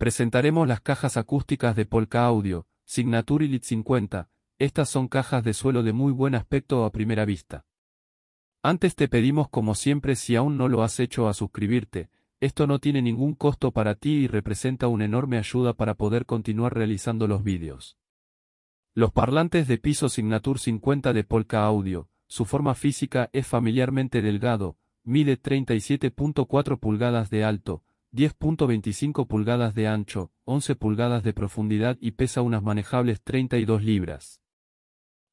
Presentaremos las cajas acústicas de Polka Audio, Signature Elite 50, estas son cajas de suelo de muy buen aspecto a primera vista. Antes te pedimos como siempre si aún no lo has hecho a suscribirte, esto no tiene ningún costo para ti y representa una enorme ayuda para poder continuar realizando los vídeos. Los parlantes de piso Signature 50 de Polka Audio, su forma física es familiarmente delgado, mide 37.4 pulgadas de alto, 10.25 pulgadas de ancho, 11 pulgadas de profundidad y pesa unas manejables 32 libras.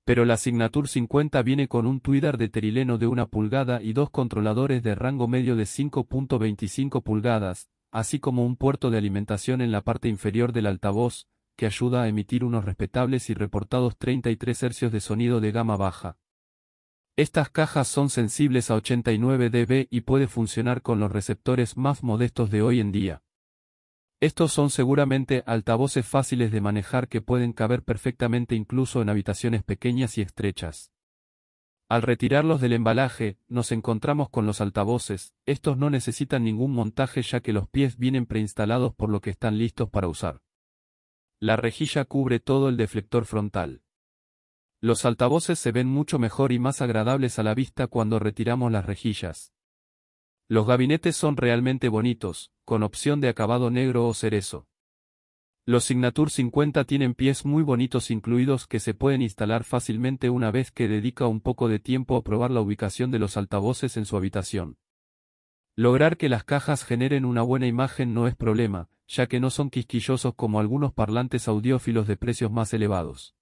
Pero la Signature 50 viene con un tweeter de terileno de 1 pulgada y dos controladores de rango medio de 5.25 pulgadas, así como un puerto de alimentación en la parte inferior del altavoz, que ayuda a emitir unos respetables y reportados 33 hercios de sonido de gama baja. Estas cajas son sensibles a 89 dB y puede funcionar con los receptores más modestos de hoy en día. Estos son seguramente altavoces fáciles de manejar que pueden caber perfectamente incluso en habitaciones pequeñas y estrechas. Al retirarlos del embalaje, nos encontramos con los altavoces, estos no necesitan ningún montaje ya que los pies vienen preinstalados por lo que están listos para usar. La rejilla cubre todo el deflector frontal. Los altavoces se ven mucho mejor y más agradables a la vista cuando retiramos las rejillas. Los gabinetes son realmente bonitos, con opción de acabado negro o cerezo. Los Signature 50 tienen pies muy bonitos incluidos que se pueden instalar fácilmente una vez que dedica un poco de tiempo a probar la ubicación de los altavoces en su habitación. Lograr que las cajas generen una buena imagen no es problema, ya que no son quisquillosos como algunos parlantes audiófilos de precios más elevados.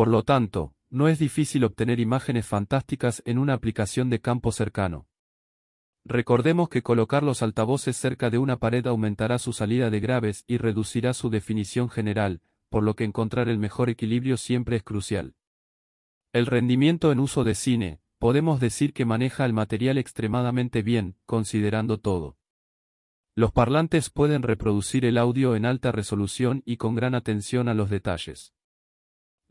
Por lo tanto, no es difícil obtener imágenes fantásticas en una aplicación de campo cercano. Recordemos que colocar los altavoces cerca de una pared aumentará su salida de graves y reducirá su definición general, por lo que encontrar el mejor equilibrio siempre es crucial. El rendimiento en uso de cine, podemos decir que maneja el material extremadamente bien, considerando todo. Los parlantes pueden reproducir el audio en alta resolución y con gran atención a los detalles.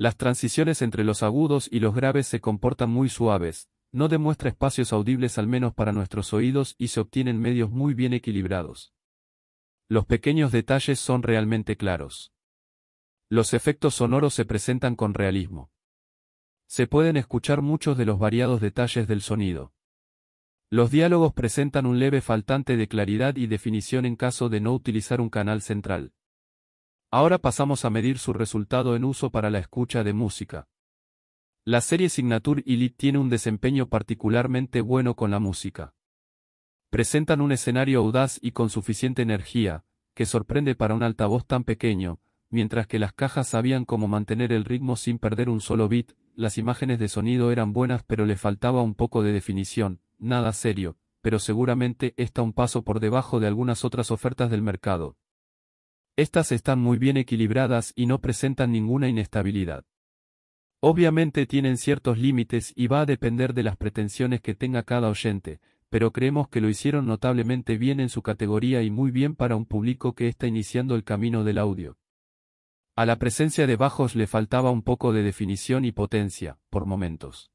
Las transiciones entre los agudos y los graves se comportan muy suaves, no demuestra espacios audibles al menos para nuestros oídos y se obtienen medios muy bien equilibrados. Los pequeños detalles son realmente claros. Los efectos sonoros se presentan con realismo. Se pueden escuchar muchos de los variados detalles del sonido. Los diálogos presentan un leve faltante de claridad y definición en caso de no utilizar un canal central. Ahora pasamos a medir su resultado en uso para la escucha de música. La serie Signature Elite tiene un desempeño particularmente bueno con la música. Presentan un escenario audaz y con suficiente energía, que sorprende para un altavoz tan pequeño, mientras que las cajas sabían cómo mantener el ritmo sin perder un solo bit, las imágenes de sonido eran buenas pero le faltaba un poco de definición, nada serio, pero seguramente está un paso por debajo de algunas otras ofertas del mercado. Estas están muy bien equilibradas y no presentan ninguna inestabilidad. Obviamente tienen ciertos límites y va a depender de las pretensiones que tenga cada oyente, pero creemos que lo hicieron notablemente bien en su categoría y muy bien para un público que está iniciando el camino del audio. A la presencia de bajos le faltaba un poco de definición y potencia, por momentos.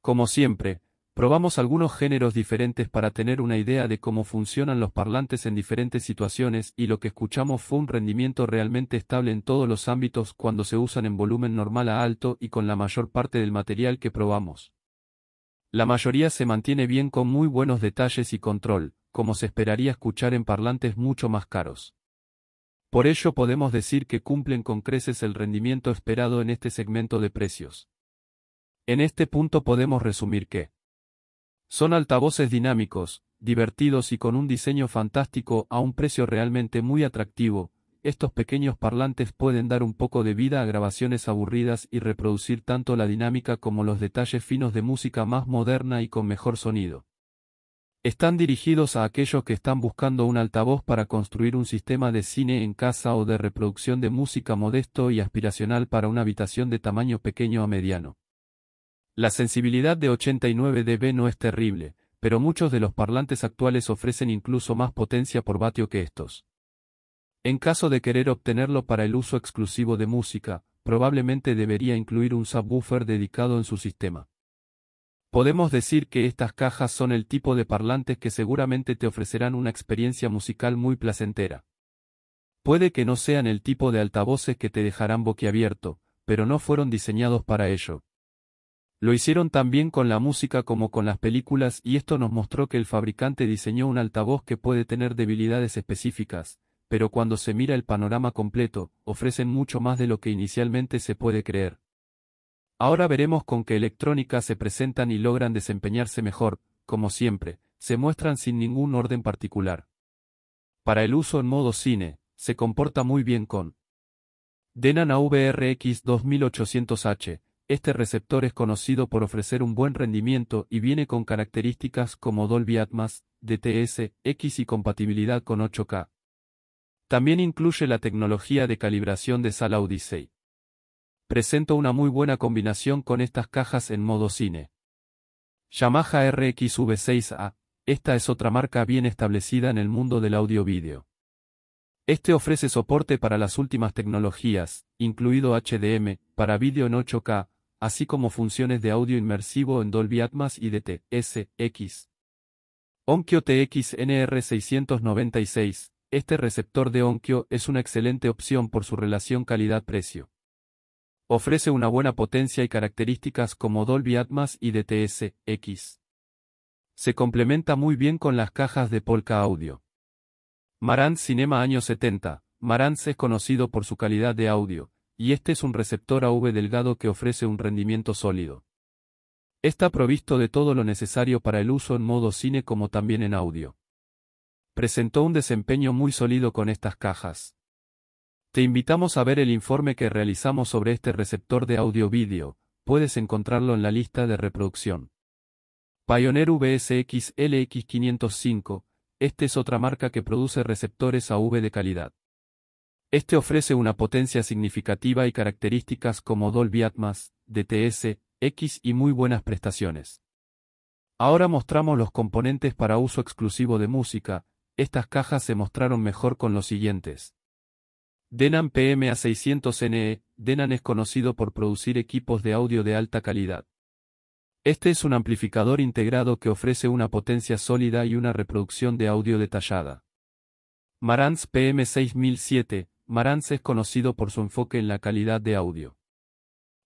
Como siempre, Probamos algunos géneros diferentes para tener una idea de cómo funcionan los parlantes en diferentes situaciones y lo que escuchamos fue un rendimiento realmente estable en todos los ámbitos cuando se usan en volumen normal a alto y con la mayor parte del material que probamos. La mayoría se mantiene bien con muy buenos detalles y control, como se esperaría escuchar en parlantes mucho más caros. Por ello podemos decir que cumplen con creces el rendimiento esperado en este segmento de precios. En este punto podemos resumir que son altavoces dinámicos, divertidos y con un diseño fantástico a un precio realmente muy atractivo. Estos pequeños parlantes pueden dar un poco de vida a grabaciones aburridas y reproducir tanto la dinámica como los detalles finos de música más moderna y con mejor sonido. Están dirigidos a aquellos que están buscando un altavoz para construir un sistema de cine en casa o de reproducción de música modesto y aspiracional para una habitación de tamaño pequeño a mediano. La sensibilidad de 89 dB no es terrible, pero muchos de los parlantes actuales ofrecen incluso más potencia por vatio que estos. En caso de querer obtenerlo para el uso exclusivo de música, probablemente debería incluir un subwoofer dedicado en su sistema. Podemos decir que estas cajas son el tipo de parlantes que seguramente te ofrecerán una experiencia musical muy placentera. Puede que no sean el tipo de altavoces que te dejarán boquiabierto, pero no fueron diseñados para ello. Lo hicieron también con la música como con las películas y esto nos mostró que el fabricante diseñó un altavoz que puede tener debilidades específicas, pero cuando se mira el panorama completo, ofrecen mucho más de lo que inicialmente se puede creer. Ahora veremos con qué electrónica se presentan y logran desempeñarse mejor, como siempre, se muestran sin ningún orden particular. Para el uso en modo cine, se comporta muy bien con Denon AVRX 2800H, este receptor es conocido por ofrecer un buen rendimiento y viene con características como Dolby Atmos, DTS, X y compatibilidad con 8K. También incluye la tecnología de calibración de Sala Odyssey. Presenta una muy buena combinación con estas cajas en modo cine. Yamaha RXV6A, esta es otra marca bien establecida en el mundo del audio video Este ofrece soporte para las últimas tecnologías, incluido HDM, para vídeo en 8K, así como funciones de audio inmersivo en Dolby Atmos y DTS-X. Onkyo TX-NR696, este receptor de Onkyo es una excelente opción por su relación calidad-precio. Ofrece una buena potencia y características como Dolby Atmos y DTS-X. Se complementa muy bien con las cajas de Polka Audio. Marantz Cinema años 70. Marantz es conocido por su calidad de audio, y este es un receptor AV delgado que ofrece un rendimiento sólido. Está provisto de todo lo necesario para el uso en modo cine como también en audio. Presentó un desempeño muy sólido con estas cajas. Te invitamos a ver el informe que realizamos sobre este receptor de audio-vídeo, puedes encontrarlo en la lista de reproducción. Pioneer VSX LX505, esta es otra marca que produce receptores AV de calidad. Este ofrece una potencia significativa y características como Dolby Atmos, DTS, X y muy buenas prestaciones. Ahora mostramos los componentes para uso exclusivo de música, estas cajas se mostraron mejor con los siguientes. Denan PMA600NE, Denan es conocido por producir equipos de audio de alta calidad. Este es un amplificador integrado que ofrece una potencia sólida y una reproducción de audio detallada. Marantz PM6007, Marantz es conocido por su enfoque en la calidad de audio.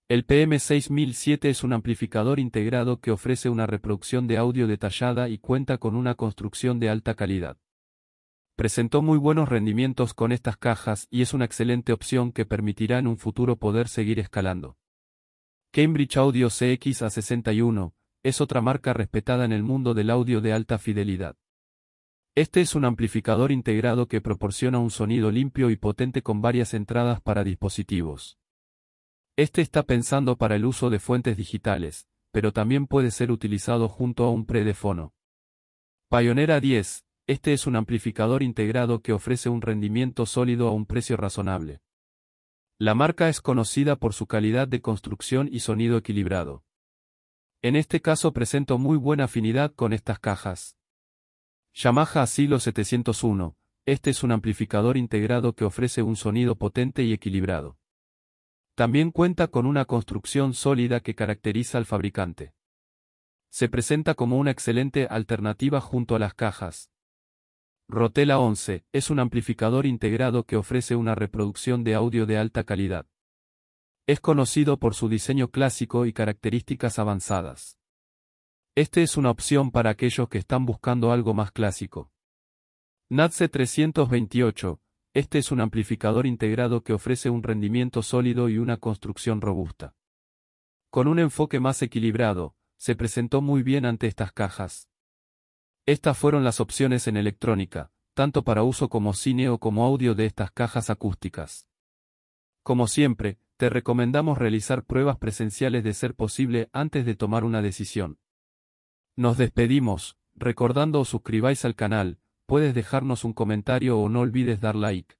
El PM6007 es un amplificador integrado que ofrece una reproducción de audio detallada y cuenta con una construcción de alta calidad. Presentó muy buenos rendimientos con estas cajas y es una excelente opción que permitirá en un futuro poder seguir escalando. Cambridge Audio CX A61 es otra marca respetada en el mundo del audio de alta fidelidad. Este es un amplificador integrado que proporciona un sonido limpio y potente con varias entradas para dispositivos. Este está pensando para el uso de fuentes digitales, pero también puede ser utilizado junto a un predefono. a 10, este es un amplificador integrado que ofrece un rendimiento sólido a un precio razonable. La marca es conocida por su calidad de construcción y sonido equilibrado. En este caso presento muy buena afinidad con estas cajas. Yamaha Asilo 701, este es un amplificador integrado que ofrece un sonido potente y equilibrado. También cuenta con una construcción sólida que caracteriza al fabricante. Se presenta como una excelente alternativa junto a las cajas. Rotela 11 es un amplificador integrado que ofrece una reproducción de audio de alta calidad. Es conocido por su diseño clásico y características avanzadas. Este es una opción para aquellos que están buscando algo más clásico. NATSE 328, este es un amplificador integrado que ofrece un rendimiento sólido y una construcción robusta. Con un enfoque más equilibrado, se presentó muy bien ante estas cajas. Estas fueron las opciones en electrónica, tanto para uso como cine o como audio de estas cajas acústicas. Como siempre, te recomendamos realizar pruebas presenciales de ser posible antes de tomar una decisión. Nos despedimos, recordando os suscribáis al canal, puedes dejarnos un comentario o no olvides dar like.